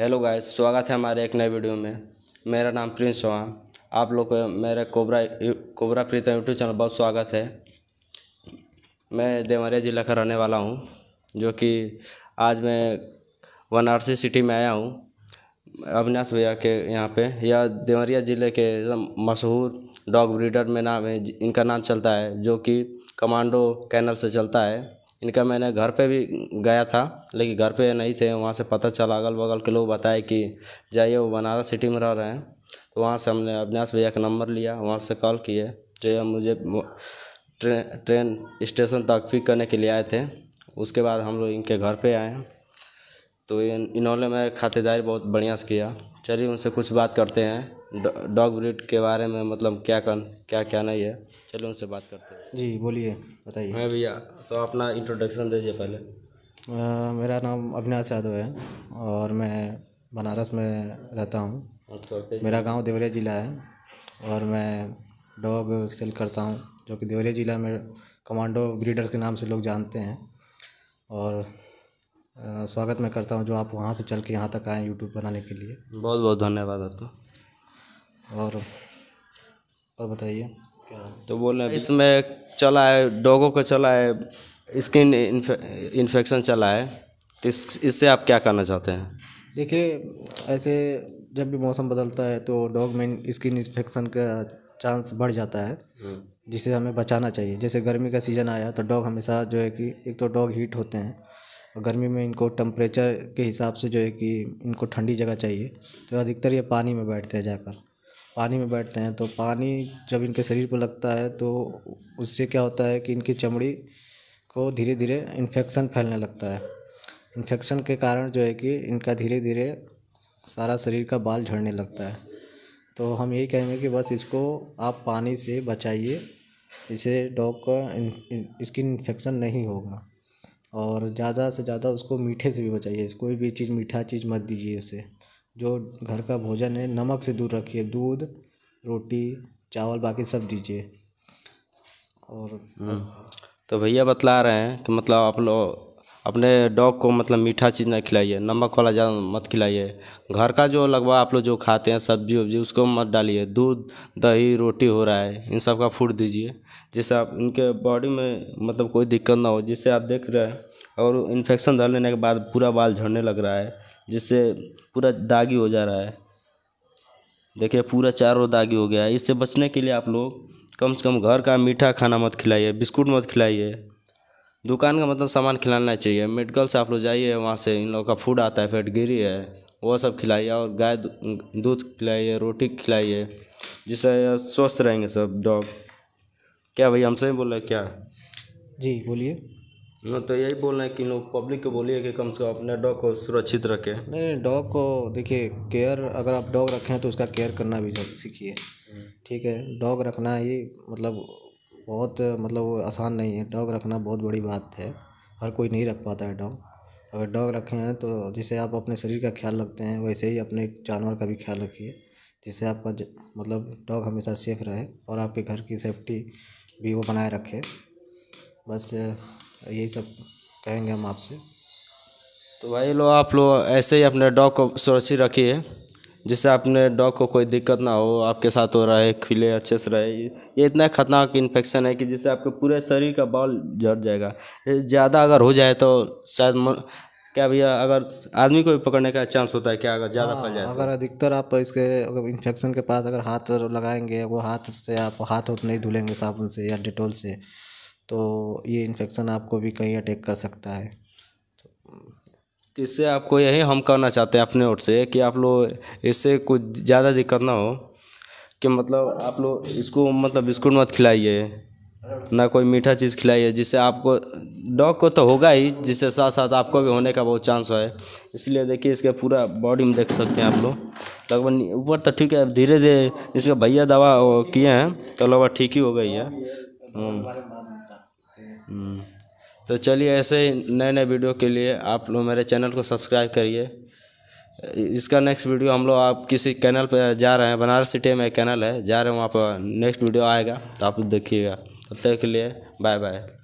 Hello guys स्वागत है हमारे एक नए वीडियो में मेरा नाम प्रिंस हुआ आप लोग को मेरे cobra cobra Pritam YouTube channel बहुत स्वागत है मैं देवरिया ज़िला का रहने वाला हूँ जो कि आज मैं वाराणसी सिटी में आया हूँ अविनाश भैया के यहाँ पे यह देवरिया ज़िले के मशहूर डॉग ब्रीडर में नाम है इनका नाम चलता है जो कि कमांडो कैनल से चलता है इनका मैंने घर पे भी गया था लेकिन घर पे नहीं थे वहाँ से पता चला अगल बगल के लोग बताए कि जाइए वो बनारस सिटी में रह रहे हैं तो वहाँ से हमने अविनाश भैया का नंबर लिया वहाँ से कॉल किए जो मुझे ट्रेन ट्रेन स्टेशन तक पिक करने के लिए आए थे उसके बाद हम लोग इनके घर पे आए तो इन इन्होंने मैं खातेदारी बहुत बढ़िया से किया चलिए उनसे कुछ बात करते हैं डॉग ब्रीड के बारे में मतलब क्या कन क्या क्या नहीं है चलो उनसे बात करते हैं जी बोलिए बताइए मैं भैया तो अपना इंट्रोडक्शन दीजिए पहले आ, मेरा नाम अविनाश यादव है और मैं बनारस में रहता हूँ अच्छा, मेरा गांव देवरिया ज़िला है और मैं डॉग सेल करता हूँ जो कि देवरिया ज़िला में कमांडो ब्रीडर्स के नाम से लोग जानते हैं और स्वागत मैं करता हूँ जो आप वहाँ से चल के यहाँ तक आए यूट्यूब बनाने के लिए बहुत बहुत धन्यवाद आपका और और बताइए क्या तो बोले इसमें चला है डोगों को चला है स्किन इन्फेक्शन चला है तो इस इससे आप क्या करना चाहते हैं देखिए ऐसे जब भी मौसम बदलता है तो डॉग में स्किन इन्फेक्शन का चांस बढ़ जाता है हम्म। जिसे हमें बचाना चाहिए जैसे गर्मी का सीज़न आया तो डॉग हमेशा जो है कि एक तो डॉग हीट होते हैं और गर्मी में इनको टम्परेचर के हिसाब से जो है कि इनको ठंडी जगह चाहिए तो अधिकतर ये पानी में बैठते हैं जाकर पानी में बैठते हैं तो पानी जब इनके शरीर पर लगता है तो उससे क्या होता है कि इनकी चमड़ी को धीरे धीरे इन्फेक्शन फैलने लगता है इन्फेक्शन के कारण जो है कि इनका धीरे धीरे सारा शरीर का बाल झड़ने लगता है तो हम यही कहेंगे कि बस इसको आप पानी से बचाइए इसे डॉग का इसकी इन्फेक्शन नहीं होगा और ज़्यादा से ज़्यादा उसको मीठे से भी बचाइए कोई भी चीज़ मीठा चीज़ मत दीजिए उसे जो घर का भोजन है नमक से दूर रखिए दूध रोटी चावल बाकी सब दीजिए और हाँ। तो भैया बतला रहे हैं कि मतलब आप लोग अपने डॉग को मतलब मीठा चीज़ ना खिलाइए नमक वाला ज़्यादा मत खिलाइए घर का जो लगवा आप लोग जो खाते हैं सब्जी वब्जी उसको मत डालिए दूध दही रोटी हो रहा है इन सब का फूड दीजिए जिससे आप इनके बॉडी में मतलब कोई दिक्कत ना हो जिससे आप देख रहे हैं और इन्फेक्शन धर लेने के बाद पूरा बाल झड़ने लग रहा है जिससे पूरा दागी हो जा रहा है देखिए पूरा चारों दागी हो गया है इससे बचने के लिए आप लोग कम से कम घर का मीठा खाना मत खिलाइए बिस्कुट मत खिलाइए दुकान का मतलब सामान खिलाना चाहिए मेडिकल से आप लोग जाइए वहाँ से इन लोग का फूड आता है फैटगिरी है वो सब खिलाइए और गाय दूध खिलाइए रोटी खिलाइए जिससे स्वस्थ रहेंगे सब डॉग क्या भाई हमसे ही बोल रहे हैं क्या जी बोलिए ना हाँ, तो यही बोल रहे हैं कि लोग पब्लिक को बोलिए कि कम से कम अपने डॉग को सुरक्षित रखें नहीं डॉग को देखिए केयर अगर आप डॉग रखें तो उसका केयर करना भी सीखिए ठीक है डॉग रखना ही मतलब बहुत मतलब आसान नहीं है डॉग रखना बहुत बड़ी बात है हर कोई नहीं रख पाता है डॉग अगर डॉग रखे हैं तो जिसे आप अपने शरीर का ख्याल रखते हैं वैसे ही अपने जानवर का भी ख्याल रखिए जिससे आपका मतलब डॉग हमेशा सेफ रहे और आपके घर की सेफ्टी भी वो बनाए रखे बस यही सब कहेंगे हम आपसे तो भाई लोग आप लोग ऐसे ही अपने डॉग को सुरक्षित रखिए जिससे आपने डॉग को कोई दिक्कत ना हो आपके साथ हो रहा है खिले अच्छे से रहे ये इतना ख़तरनाक इन्फेक्शन है कि जिससे आपके पूरे शरीर का बाल झड़ जाएगा ज़्यादा अगर हो जाए तो शायद म... क्या भैया अगर आदमी को भी पकड़ने का चांस होता है क्या अगर ज़्यादा फैल जाए हाँ, तो? अगर अधिकतर आप इसके अगर इन्फेक्शन के पास अगर हाथ लगाएंगे वो हाथ से आप हाथ उठ नहीं धुलेंगे साबुन से या डिटोल से तो ये इन्फेक्शन आपको भी कहीं अटैक कर सकता है इससे आपको यही हम कहना चाहते हैं अपने ओर से कि आप लोग इससे कुछ ज़्यादा दिक्कत ना हो कि मतलब आप लोग इसको मतलब बिस्कुट मत खिलाइए ना कोई मीठा चीज़ खिलाइए जिससे आपको डॉग को तो होगा ही जिससे साथ साथ आपको भी होने का बहुत चांस है इसलिए देखिए इसके पूरा बॉडी में देख सकते हैं आप लोग लगभग ऊपर तो ठीक है धीरे धीरे इसके भैया दवा किए हैं तो लगभग ठीक ही हो गई है हम्म। हम्म। तो चलिए ऐसे ही नए नए वीडियो के लिए आप लोग मेरे चैनल को सब्सक्राइब करिए इसका नेक्स्ट वीडियो हम लोग आप किसी कैनल पर जा रहे हैं बनारस सिटी में कैनल है जा रहे हैं वहाँ पर नेक्स्ट वीडियो आएगा तो आप देखिएगा तब तक के लिए बाय बाय